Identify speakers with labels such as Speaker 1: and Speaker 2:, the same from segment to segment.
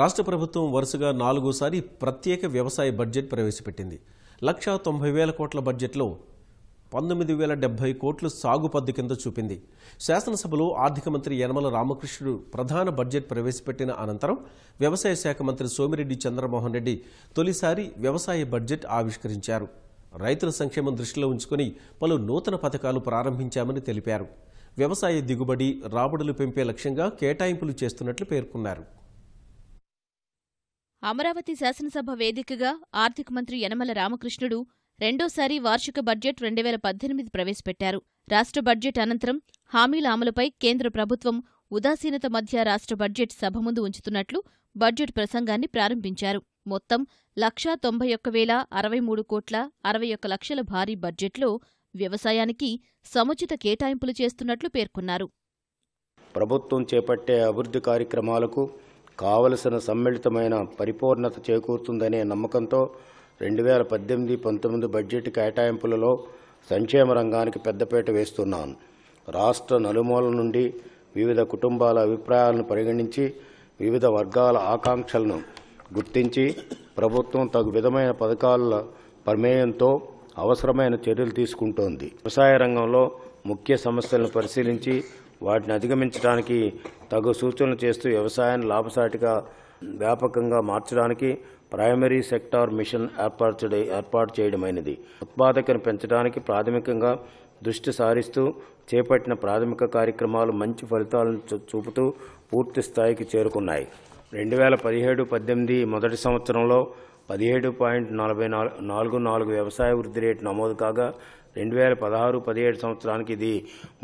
Speaker 1: రాష్ట్ర ప్రభుత్వం వరుసగా నాలుగోసారి ప్రత్యేక వ్యవసాయ బడ్జెట్ ప్రవేశపెట్టింది లక్ష తొంభై వేల కోట్ల బడ్జెట్లో పంతొమ్మిది వేల డెబ్బై కోట్లు సాగు పద్దు కింద చూపింది శాసనసభలో ఆర్థిక మంత్రి యనమల రామకృష్ణుడు ప్రధాన బడ్జెట్ ప్రవేశపెట్టిన అనంతరం వ్యవసాయ శాఖ మంత్రి సోమిరెడ్డి చంద్రమోహన్ రెడ్డి తొలిసారి వ్యవసాయ బడ్జెట్ ఆవిష్కరించారు రైతుల సంక్షేమం దృష్టిలో ఉంచుకుని పలు నూతన పథకాలు ప్రారంభించామని తెలిపారు వ్యవసాయ దిగుబడి రాబడులు పెంపే లక్ష్యంగా కేటాయింపులు చేస్తున్నట్లు పేర్కొన్నారు
Speaker 2: అమరావతి శాసనసభ వేదికగా ఆర్థిక మంత్రి యనమల రామకృష్ణుడు రెండోసారి వార్షిక బడ్జెట్ రెండు వేల పద్దెనిమిది ప్రవేశపెట్టారు రాష్ట్ర బడ్జెట్ అనంతరం హామీల అమలుపై కేంద్ర ప్రభుత్వం ఉదాసీనత మధ్య రాష్ట్ర బడ్జెట్ సభ ముందు ఉంచుతున్నట్లు బడ్జెట్ ప్రసంగాన్ని ప్రారంభించారు మొత్తం లక్షా తొంభై ఒక్క వేల అరవై మూడు కోట్ల అరవై ఒక్క లక్షల భారీ బడ్జెట్లో వ్యవసాయానికి సముచిత కేటాయింపులు చేస్తున్నట్లు పేర్కొన్నారు
Speaker 1: ప్రభుత్వం చేపట్టే అభివృద్ధి కార్యక్రమాలకు కావలసిన సమ్మిళితమైన పరిపూర్ణత చేకూరుతుందనే నమ్మకంతో రెండు వేల పద్దెనిమిది పంతొమ్మిది బడ్జెట్ కేటాయింపులలో సంక్షేమ రంగానికి పెద్దపీట వేస్తున్నాను రాష్ట్ర నలుమూల నుండి వివిధ కుటుంబాల అభిప్రాయాలను పరిగణించి వివిధ వర్గాల ఆకాంక్షలను గుర్తించి ప్రభుత్వం తగు విధమైన పథకాల ప్రమేయంతో అవసరమైన చర్యలు తీసుకుంటోంది వ్యవసాయ రంగంలో ముఖ్య సమస్యలను పరిశీలించి వాటిని అధిగమించడానికి తగు సూచనలు చేస్తూ వ్యవసాయాన్ని లాభసాటిగా వ్యాపకంగా మార్చడానికి ప్రైమరీ సెక్టార్ మిషన్ ఏర్పాటు ఏర్పాటు చేయడమైనది ఉత్పాదకను పెంచడానికి ప్రాథమికంగా దృష్టి సారిస్తూ చేపట్టిన ప్రాథమిక కార్యక్రమాలు మంచి ఫలితాలను చూపుతూ పూర్తి స్థాయికి చేరుకున్నాయి రెండు వేల పదిహేడు పద్దెనిమిది మొదటి సంవత్సరంలో పదిహేడు పాయింట్ నలభై నాలుగు నాలుగు వ్యవసాయ వృద్ధి రేటు నమోదు కాగా రెండు వేల పదహారు పదిహేడు సంవత్సరానికి ఇది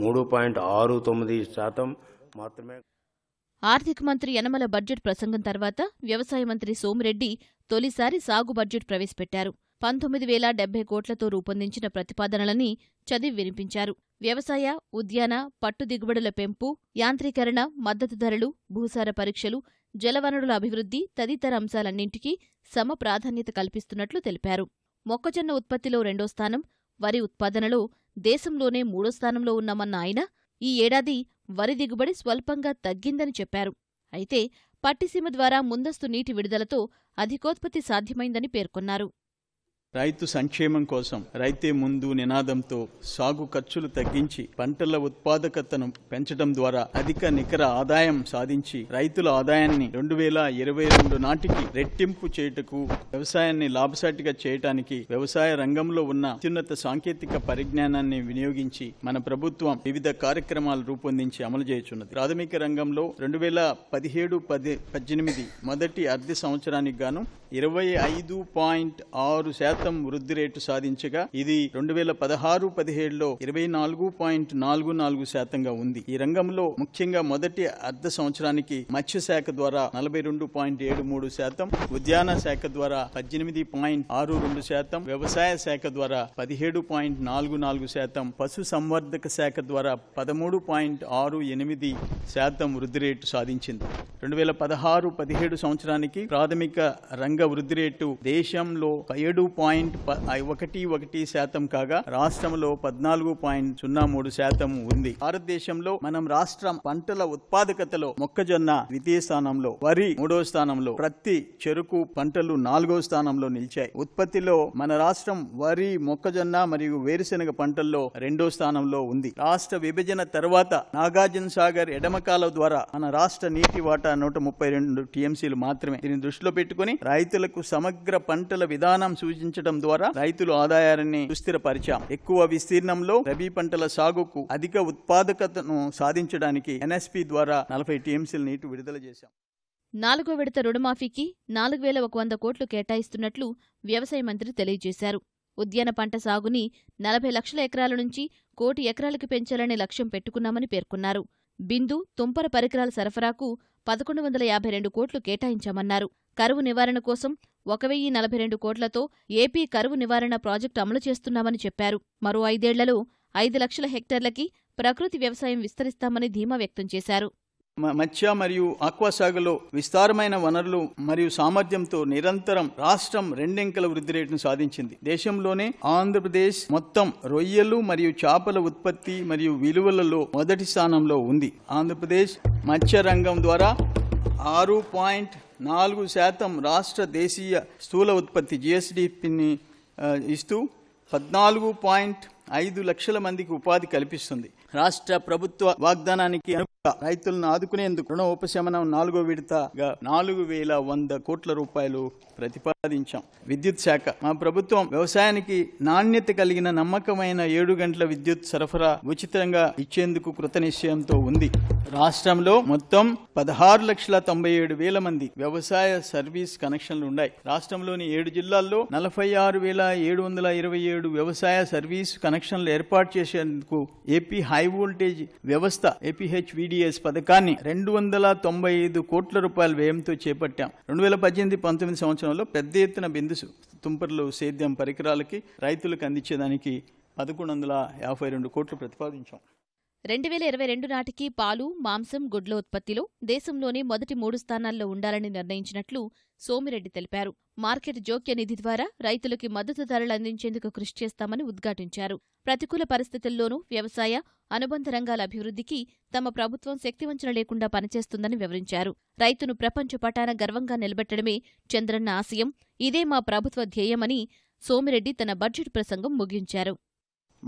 Speaker 1: మూడు పాయింట్ ఆరు తొమ్మిది శాతం మాత్రమే
Speaker 2: ఆర్థిక మంత్రి యనమల బడ్జెట్ ప్రసంగం తర్వాత వ్యవసాయ మంత్రి సోమిరెడ్డి తొలిసారి సాగు బడ్జెట్ ప్రవేశపెట్టారు పంతొమ్మిది వేల డెబ్బై కోట్లతో రూపొందించిన ప్రతిపాదనలని చదివి వినిపించారు వ్యవసాయ ఉద్యాన పట్టు దిగుబడుల పెంపు యాంత్రీకరణ మద్దతు ధరలు భూసార పరీక్షలు జలవనరుల అభివృద్ధి తదితర అంశాలన్నింటికీ సమ ప్రాధాన్యత కల్పిస్తున్నట్లు తెలిపారు మొక్కజొన్న ఉత్పత్తిలో రెండో స్థానం వరి ఉత్పాదనలో దేశంలోనే మూడో స్థానంలో ఉన్నామన్న ఆయన ఈ ఏడాది వరి దిగుబడి స్వల్పంగా తగ్గిందని చెప్పారు అయితే పట్టిసీమ ద్వారా ముందస్తు నీటి విడుదలతో అధికోత్పత్తి సాధ్యమైందని పేర్కొన్నారు
Speaker 3: రైతు సంక్షేమం కోసం రైతే ముందు నినాదంతో సాగు ఖర్చులు తగ్గించి పంటల ఉత్పాదకతను పెంచడం ద్వారా అధిక నికర ఆదాయం సాధించి రైతుల ఆదాయాన్ని రెండు వేల ఇరవై రెండు నాటికి రెట్టింపు చేయుటకు వ్యవసాయాన్ని లాభసాటిగా చేయటానికి వ్యవసాయ రంగంలో ఉన్న అత్యున్నత సాంకేతిక పరిజ్ఞానాన్ని వినియోగించి మన ప్రభుత్వం వివిధ కార్యక్రమాలు రూపొందించి అమలు చేయుచున్నది ప్రాథమిక రంగంలో రెండు వేల పదిహేడు పది పద్దెనిమిది మొదటి అర్ధ సంవత్సరానికి గాను ఇరవై ఐదు పాయింట్ ఆరు శాతం శాతం వృద్ధి రేటు సాధించగా ఇది రెండు వేల పదహారు పదిహేడులో ఇరవై నాలుగు పాయింట్ నాలుగు నాలుగు శాతంగా ఉంది ఈ రంగంలో ముఖ్యంగా మొదటి అర్ధ సంవత్సరానికి మత్స్య శాఖ ద్వారా నలభై రెండు పాయింట్ ఏడు మూడు శాతం ఉద్యాన శాఖ ద్వారా పద్దెనిమిది పాయింట్ ఆరు రెండు శాతం వ్యవసాయ శాఖ ద్వారా పదిహేడు పాయింట్ నాలుగు నాలుగు శాతం పశు సంవర్ధక శాఖ ద్వారా పదమూడు పాయింట్ ఆరు ఎనిమిది శాతం వృద్ధి రేటు సాధించింది రెండు వేల పదహారు పదిహేడు సంవత్సరానికి ప్రాథమిక రంగ వృద్ధి రేటు దేశంలో ఏడు పాయింట్ పాయింట్ ఒకటి ఒకటి శాతం కాగా రాష్ట్రంలో పద్నాలుగు పాయింట్ సున్నా మూడు శాతం ఉంది భారతదేశంలో మనం రాష్ట్రం పంటల ఉత్పాదకతలో మొక్కజొన్న ద్వితీయ స్థానంలో వరి మూడో స్థానంలో ప్రతి చెరుకు పంటలు నాలుగో స్థానంలో నిలిచాయి ఉత్పత్తిలో మన రాష్ట్రం వరి మొక్కజొన్న మరియు వేరుశెనగ పంటల్లో రెండో స్థానంలో ఉంది రాష్ట్ర విభజన తర్వాత నాగార్జున సాగర్ ఎడమకాల ద్వారా మన రాష్ట్ర నీటి వాటా నూట ముప్పై రెండు టీఎంసీలు మాత్రమే దీన్ని దృష్టిలో పెట్టుకుని రైతులకు సమగ్ర పంటల విధానం సూచించ పెంచడం ద్వారా రైతులు ఆదాయాన్ని సుస్థిరపరిచాం ఎక్కువ విస్తీర్ణంలో రబీ పంటల సాగుకు అధిక ఉత్పాదకతను సాధించడానికి ఎన్ఎస్పీ ద్వారా నలభై టీఎంసీల నీటి విడుదల చేశాం
Speaker 2: నాలుగో విడత రుణమాఫీకి నాలుగు వేల ఒక వంద కోట్లు కేటాయిస్తున్నట్లు వ్యవసాయ మంత్రి తెలియజేశారు ఉద్యాన పంట సాగుని నలభై లక్షల ఎకరాల నుంచి కోటి ఎకరాలకు పెంచాలనే లక్ష్యం పెట్టుకున్నామని పేర్కొన్నారు బిందు తుంపర పరికరాల సరఫరాకు పదకొండు వందల యాభై రెండు కోట్లు కేటాయించామన్నారు కరువు నివారణ కోసం ఒక వెయ్యి నలభై రెండు కోట్లతో ఏపీ కరువు నివారణ ప్రాజెక్టు అమలు చేస్తున్నామని చెప్పారు మరో ఐదేళ్లలో ఐదు లక్షల హెక్టార్లకి ప్రకృతి వ్యవసాయం విస్తరిస్తామని ధీమా వ్యక్తం చేశారు
Speaker 3: మత్స్య మరియు ఆక్వాసాగులో విస్తారమైన వనరులు మరియు సామర్థ్యంతో నిరంతరం రాష్ట్రం రెండెంకల వృద్ధి రేటును సాధించింది దేశంలోనే ఆంధ్రప్రదేశ్ మొత్తం రొయ్యలు మరియు చేపల ఉత్పత్తి మరియు విలువలలో మొదటి స్థానంలో ఉంది ఆంధ్రప్రదేశ్ మత్స్య రంగం ద్వారా ఆరు పాయింట్ నాలుగు శాతం రాష్ట్ర దేశీయ స్థూల ఉత్పత్తి జిఎస్డిపిని ఇస్తూ పద్నాలుగు పాయింట్ ఐదు లక్షల మందికి ఉపాధి కల్పిస్తుంది రాష్ట్ర ప్రభుత్వ వాగ్దానానికి రైతులను ఆదుకునేందుకు రుణ ఉపశమనం నాలుగో విడతగా నాలుగు వేల వంద కోట్ల రూపాయలు ప్రతిపాదించాం విద్యుత్ శాఖ మా ప్రభుత్వం వ్యవసాయానికి నాణ్యత కలిగిన నమ్మకమైన ఏడు గంటల విద్యుత్ సరఫరా ఉచితంగా ఇచ్చేందుకు కృత నిశ్చయంతో ఉంది రాష్ట్రంలో మొత్తం పదహారు లక్షల తొంభై ఏడు వేల మంది వ్యవసాయ సర్వీస్ కనెక్షన్లు ఉన్నాయి రాష్ట్రంలోని ఏడు జిల్లాల్లో నలభై ఆరు వేల ఏడు వందల ఇరవై ఏడు వ్యవసాయ సర్వీస్ కనెక్షన్లు ఏర్పాటు చేసేందుకు ఏపీ హై హై వోల్టేజ్ వ్యవస్థ విడిఎస్ పథకాన్ని రెండు వందల తొంభై ఐదు కోట్ల రూపాయల వ్యయంతో చేపట్టాం రెండు వేల పద్దెనిమిది పంతొమ్మిది సంవత్సరంలో పెద్ద ఎత్తున బిందుసు తుంపర్లు సేద్యం పరికరాలకి రైతులకు అందించేదానికి పదకొండు వందల యాభై రెండు కోట్లు ప్రతిపాదించాం
Speaker 2: రెండు వేల ఇరవై రెండు నాటికి పాలు మాంసం గుడ్ల ఉత్పత్తిలో దేశంలోనే మొదటి మూడు స్థానాల్లో ఉండాలని నిర్ణయించినట్లు సోమిరెడ్డి తెలిపారు మార్కెట్ జోక్య నిధి ద్వారా రైతులకి మద్దతు ధరలు అందించేందుకు కృషి చేస్తామని ఉద్ఘాటించారు ప్రతికూల పరిస్థితుల్లోనూ వ్యవసాయ అనుబంధ రంగాల అభివృద్ధికి తమ ప్రభుత్వం శక్తివంచన లేకుండా పనిచేస్తుందని వివరించారు రైతును ప్రపంచ పటాన గర్వంగా నిలబెట్టడమే చంద్రన్న ఆశయం ఇదే మా ప్రభుత్వ ధ్యేయమని సోమిరెడ్డి తన బడ్జెట్ ప్రసంగం ముగించారు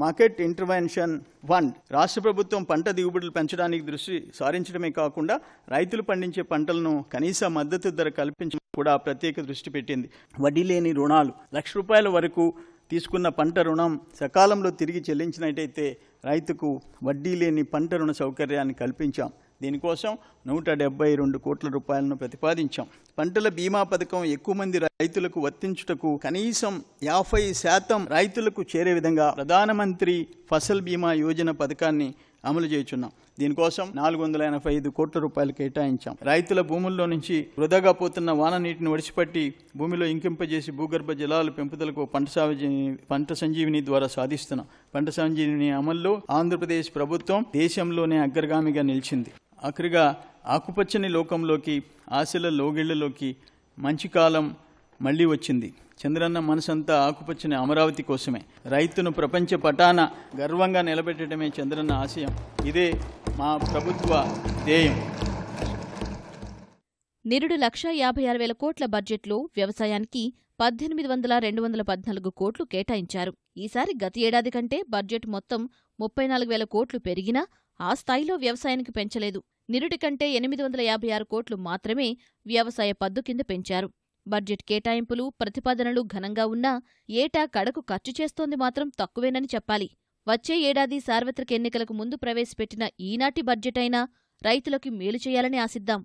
Speaker 3: మార్కెట్ ఇంటర్వెన్షన్ ఫండ్ రాష్ట్ర ప్రభుత్వం పంట దిగుబడులు పెంచడానికి దృష్టి సారించడమే కాకుండా రైతులు పండించే పంటలను కనీస మద్దతు ధర కల్పించడం కూడా ప్రత్యేక దృష్టి పెట్టింది వడ్డీ లేని రుణాలు లక్ష రూపాయల వరకు తీసుకున్న పంట రుణం సకాలంలో తిరిగి చెల్లించినట్టయితే రైతుకు వడ్డీ లేని పంట రుణ సౌకర్యాన్ని కల్పించాం దీనికోసం నూట డెబ్బై రెండు కోట్ల రూపాయలను ప్రతిపాదించాం పంటల బీమా పథకం ఎక్కువ మంది రైతులకు వర్తించుటకు కనీసం యాభై శాతం రైతులకు చేరే విధంగా ప్రధానమంత్రి ఫసల్ బీమా యోజన పథకాన్ని అమలు చేయుచున్నాం దీనికోసం నాలుగు వందల ఎనభై ఐదు కోట్ల రూపాయలు కేటాయించాం రైతుల భూముల్లో నుంచి వృధాగా పోతున్న వాన నీటిని ఒడిచిపట్టి భూమిలో ఇంకింపజేసి భూగర్భ జలాలు పెంపుదలకు పంట పంట సంజీవిని ద్వారా సాధిస్తున్నాం పంట సంజీవిని అమల్లో ఆంధ్రప్రదేశ్ ప్రభుత్వం దేశంలోనే అగ్రగామిగా నిలిచింది ఆఖరిగా ఆకుపచ్చని లోకంలోకి ఆశల లోగిళ్లలోకి మంచి కాలం మళ్ళీ వచ్చింది చంద్రన్న మనసంతా ఆకుపచ్చని అమరావతి కోసమే రైతును ప్రపంచ పటాన గర్వంగా నిలబెట్టడమే చంద్రన్న ఆశయం ఇదే మా ప్రభుత్వ ధ్యేయం
Speaker 2: నిరుడు లక్ష యాభై ఆరు వేల కోట్ల బడ్జెట్లో వ్యవసాయానికి పద్దెనిమిది వందల రెండు వందల పద్నాలుగు కోట్లు కేటాయించారు ఈసారి గత ఏడాది కంటే బడ్జెట్ మొత్తం ముప్పై నాలుగు వేల కోట్లు పెరిగినా ఆ స్థాయిలో వ్యవసాయానికి పెంచలేదు నిరుటి కంటే ఎనిమిది వందల యాభై ఆరు కోట్లు మాత్రమే వ్యవసాయ పద్దు కింద పెంచారు బడ్జెట్ కేటాయింపులు ప్రతిపాదనలు ఘనంగా ఉన్నా ఏటా కడకు ఖర్చు చేస్తోంది మాత్రం తక్కువేనని చెప్పాలి వచ్చే ఏడాది సార్వత్రిక ఎన్నికలకు ముందు ప్రవేశపెట్టిన ఈనాటి బడ్జెట్ అయినా రైతులకి మేలు చేయాలని ఆశిద్దాం